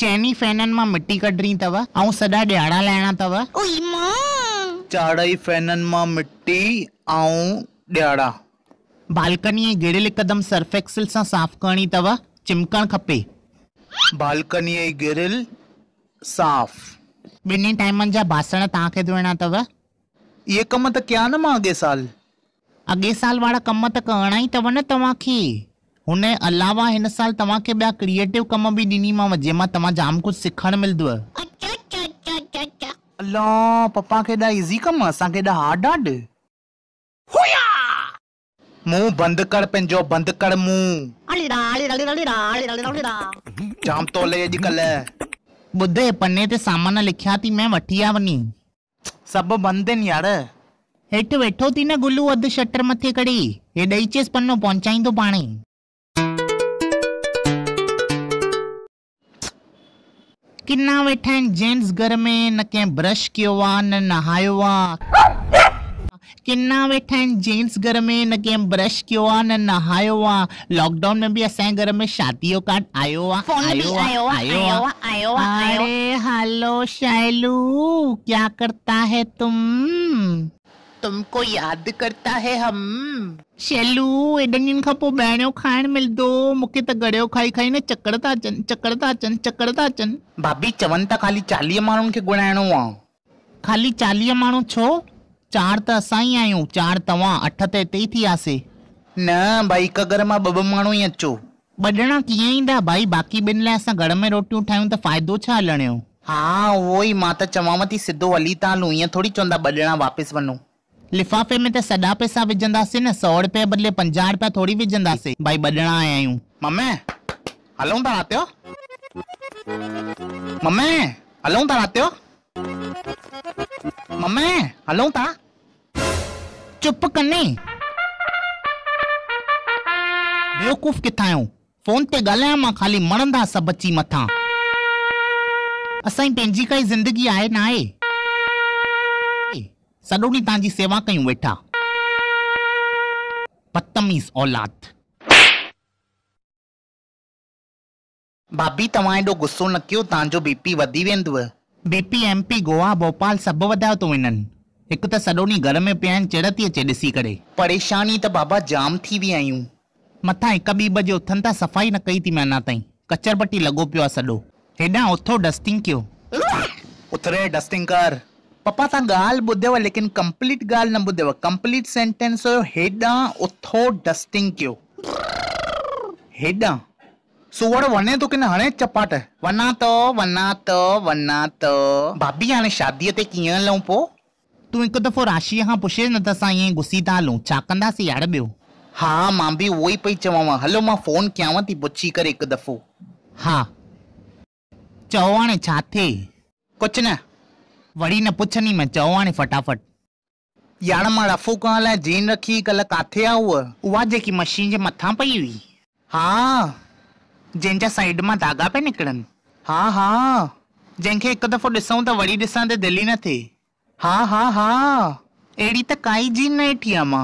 चैनी फैनन मां मिट्टी कढणी अथव ऐं सॼा ॾियारा लाहिणा अथव चारई फैननि मां मिटी ऐं ॾियारा बालकनीअ जी गिरियल हिकदमि सर्फ एक्सल सां साफ़ करणी अथव चिमकणु खपे बालकनी जी गिरियल साफ़ ॿिन्ही टाइमनि जा बासण तव्हांखे धोइणा अथव इहे कम त कया न मां अॻे साल अॻे साल वारा कम त करणा ई अथव न तव्हांखे हुन जे अलावा हिन साल तव्हांखे ॿिया क्रिएटिव कम बि ॾिनीमांव जंहिंमां तव्हां जाम कुझु सिखणु मिलंदव अला पप्पा खे एॾा इज़ी कम असांखे एॾा हार्ड हार्ड मुंहुं बंदि कर पंहिंजो बंदि कर मुंहुं जाम थो हले अॼुकल्ह ॿुधे पने ते सामान लिखिया थी मैं वठी आ वञी सभु बंदि आहिनि यार हेठि वेठो थी न गुलू अधु शटर मथे कढी हे ॾेई चेसि पनो पहुचाईंदो पाणे किन्ना वेठा जेंट्स घर में न के ब्रश कयो आहे न नहायो आहे किना वेठा जेंट्स घर में न के ब्रश कयो आहे न नहायो आहे लॉकडाउन में भी अस घर में शादी जो कार्ड आयो आहे अरे हेलो शैलू क्या करता है तुम तुमको याद करता है हम शैलू एॾनि ॾींहनि पो बैणो खाण मिल दो मुके त घड़ियो खाई खाई ने चकर था अचनि चकर था चन चकर था अचनि भाभी चवन था ख़ाली चालीह मानन के गुणाणो आ ख़ाली चालीह मानो छो चार त असाई आयो चार तवा अठ ते ते थी आसे न भाई हिक घर मां ॿ ॿ माण्हू ई अचो ॿ ॼणा कीअं भाई बाक़ी बिन ले असा घर में रोटियूं ठाहियूं त फायदो छा लणयो हां वोई उहो ई मां त चवांव थी सिधो हली था हलूं ईअं थोरी चवंदा ॿ लिफ़ाफ़े में त सॾा पैसा विझंदासीं न सौ रुपए बदले पंजाह रुपया थोड़ी विझंदासीं भाई ॿॾणा आया हूं मम्मी हलूं था राति जो ममे हलूं था राति जो ममे हलूं था चुप कने बेवकूफ़ किथां आहियूं फ़ोन ते ॻाल्हायां मां खाली मणंदा सब अची मथा असांजी पंहिंजी काई ज़िंदगी आए ना आए सॼो ॾींहुं तव्हांजी सेवा कयूं वेठा बदतमीज़ औलाद भाभी तव्हां एॾो गुस्सो न कयो तव्हांजो बीपी वधी वेंदव बीपी एमपी गोवा भोपाल सभु वधायो थो वञनि हिकु त सॼो ॾींहुं घर में पिया आहिनि अचे ॾिसी करे परेशानी त बाबा जाम थी विया आहियूं मथां हिकु ॿी बजे उथनि था सफ़ाई न कई थी मां अञा ताईं कचर पटी पियो आहे सॼो हेॾां डस्टिंग कयो उथरे डस्टिंग कर ಬುದ್ಧೆವ ಲೇಕಿನ್ ಕಂಪ್ಲೀಟ್ ಗಾಲ್ ನ कंप्लीट सेंटेंस हो हेडा उथो डस्टिंग कयो हेॾां सुवड़ वणे तो की न चपाट वञा तो वञा तो वञा तो भाभी हाणे शादी ते कीअं हलूं पोइ तूं हिकु दफ़ो राशीअ हाँ पुछेसि न तो असां ईअं घुसी था हलूं छा यार ॿियो हाँ मां भी उहो ई पई चवांव हलो मां फ़ोन कयांव थी पुछी करे हिकु दफ़ो हा चओ हाणे छा न वरी न વળીને પૂછની મેં ચવાણી फटाफट यार मां रफ़ो कहां लाइ जीन रखी कल किथे आहे उवा जे की मशीन जे मथा पई हुई हां हा जा साइड मा धागा पिया निकिरनि हां हा जंहिंखे एक दफ़ो दिसौ त वरी दिसा त दिल्ली न थे हां हां हां एड़ी त काई जीन न हेठी आहे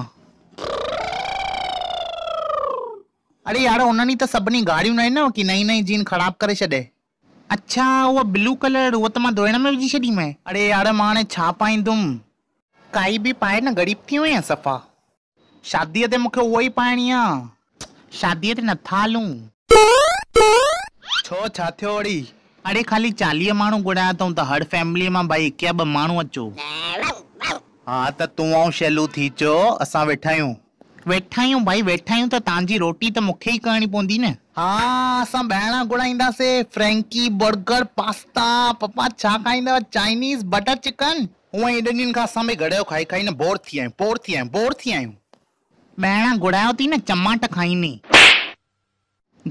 अरे यार हुननि त सभिनी गाड़ियूं न आहिनि ना कि नई नई जीन खराब करे छॾे अच्छा उहा ब्लू कलर वो त मां धोइण में विझी छॾी मैं अड़े यार मां छा पाईंदुमि काई बि पाए न ग़रीब थी वई आहियां सफ़ा शादीअ ते मूंखे उहो ई पाइणी ते नथा हलूं छो छा थियो वरी खाली चाली माण्हू घुराया अथऊं तो त तो हर फैमिली मां भाई हिकु या ॿ माण्हू अचो त तूं ऐं शैलू थी चयो असां वेठा वेठा आहियूं भाई वेठा आहियूं त तो तव्हांजी रोटी तो मुखे ही करनी करणी ने हां हा असां गुड़ाइंदा से फ्रेंकी बर्गर पास्ता पपा छा खाइंदा चाइनीज़ बटर चिकन हूअं एॾनि ॾींहंनि खां असां भई खाई खाई ने बोर थी आहियूं बोर थी आहियूं बोर थी आहियूं ॿाहिरां गुड़ायो थी न चमाट ने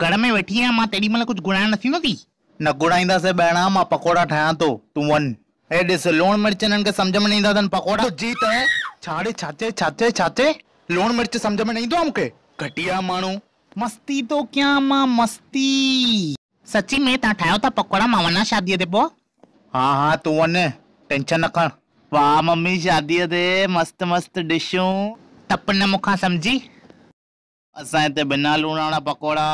घर में बैठी है मां तेरी मले कुछ घुराइण न थींदो थी न से ॿाहिरां मां पकोड़ा ठाया तो तू वन ए दिस लोन मिर्चनन के समझ में नहीं दादन पकोड़ा तो जीत है छाड़े छाचे छाचे छाचे लोन मिर्च समझ में नहीं ईंदो हमके घटिया माण्हू मस्ती तो क्या मां मस्ती सची में ता ठायो ता पकोड़ा मावना शादी शादीअ ते हां हा हा तूं वञ टेंशन न कर वाह मम्मी शादी दे मस्त मस्त डिशूं तपन मुखा समझी सम्झी ते बिना लूण वाला पकोड़ा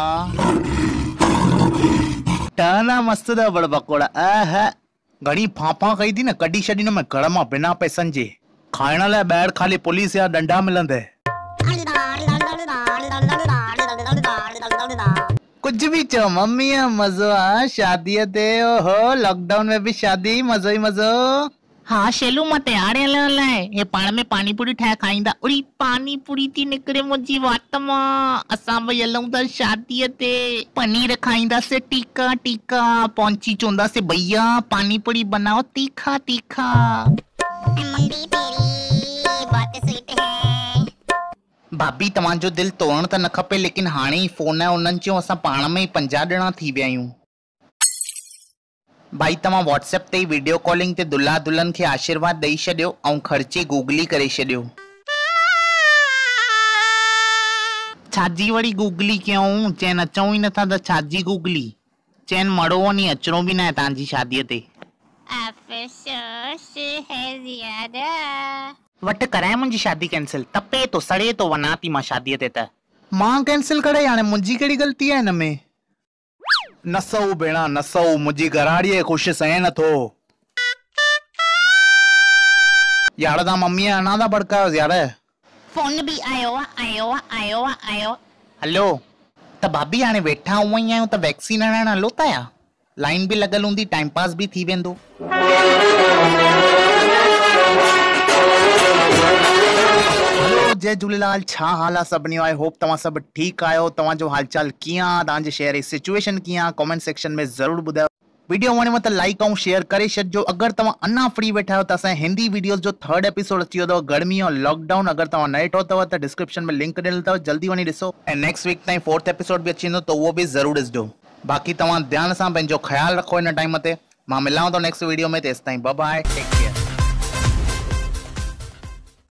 टहना मस्त दा बड़ पकोड़ा अह घणी फाफा कई थी ना कढी शडी न मां घर मां बिना पैसन जे खाइण ला ॿाहिरि ख़ाली पुलिस या डंडा मिलंदे कुछ भी चो मम्मी मजो आ हाँ, शादी ते ओहो लॉकडाउन में भी शादी मजो ही मजो हाँ शेलू मत यार अलाए ये पान में पानी पूरी ठाहे खाईंदा उरी पानी पूरी थी निकिरे मुझी वात मां असां बि हलूं था शादीअ ते पनीर से टीका टीका चोंदा से भैया पानी पूरी बनाओ तीखा तीखा भाभी तव्हांजो दिल तोड़ त न खपे लेकिन हाणे ई फ़ोन है उन्हनि चयो असां में ही पंजा ॼणा थी विया आहियूं भाई तव्हां व्हाट्सएप ते वीडियो कॉलिंग से दुल्हा दुल्हन के आशीर्वाद दई छॾियो ऐं ख़र्चे गूगली करे छॾियो छाजी वरी गूगली क्यों चैन अचूं ही नथा त छाजी गूगली चैन मड़ो वञी अचिणो बि न आहे तव्हांजी शादीअ ते वट करे मुंहिंजी शादी कैंसिल तपे तो सड़े तो वना थी मां शादी ते त मां कैंसिल करे याने मुंहिंजी केड़ी ग़लती है न में नसौ बेणा नसौ न सऊ मुंहिंजी घराड़ीअ ख़ुशि सहे नथो यार तव्हां मम्मीअ अञा था भड़कायोसि यार फोन भी आयो आहे आयो आहे आयो आहे आयो हेलो त भाभी आने बैठा उहा ई त वैक्सीन आना लोता या लाइन भी लगल हुंदी टाइम पास भी थी वेंदो जय झूलेलाल छा हाल आहे सभिनी जो आई होप तव्हां सभु ठीकु आहियो तव्हांजो हालचाल कीअं आहे तव्हांजे शहर जी सिचुएशन कीअं आहे कॉमेंट सेक्शन में ज़रूरु ॿुधायो वीडियो वणेव त लाइक ऐं शेयर करे छॾिजो अगरि तव्हां अञा फ्री वेठा आहियो त असांजे हिंदी वीडियोस जो थर्ड एपिसोड अची वियो अथव गर्मी ऐं लॉकडाउन अगरि तव्हां न ॾिठो अथव त डिस्क्रिप्शन में लिंक ॾिनल अथव जल्दी वञी ॾिसो ऐं नेक्स्ट वीक ताईं फोर्थ एपिसोड बि अची वेंदो त उहो बि ज़रूरु ॾिसजो बाक़ी तव्हां ध्यान सां पंहिंजो ख़्यालु रखो हिन टाइम ते मां मिलांव थो नेक्स्ट वीडियो में तेसि ताईं बाय टेक केयर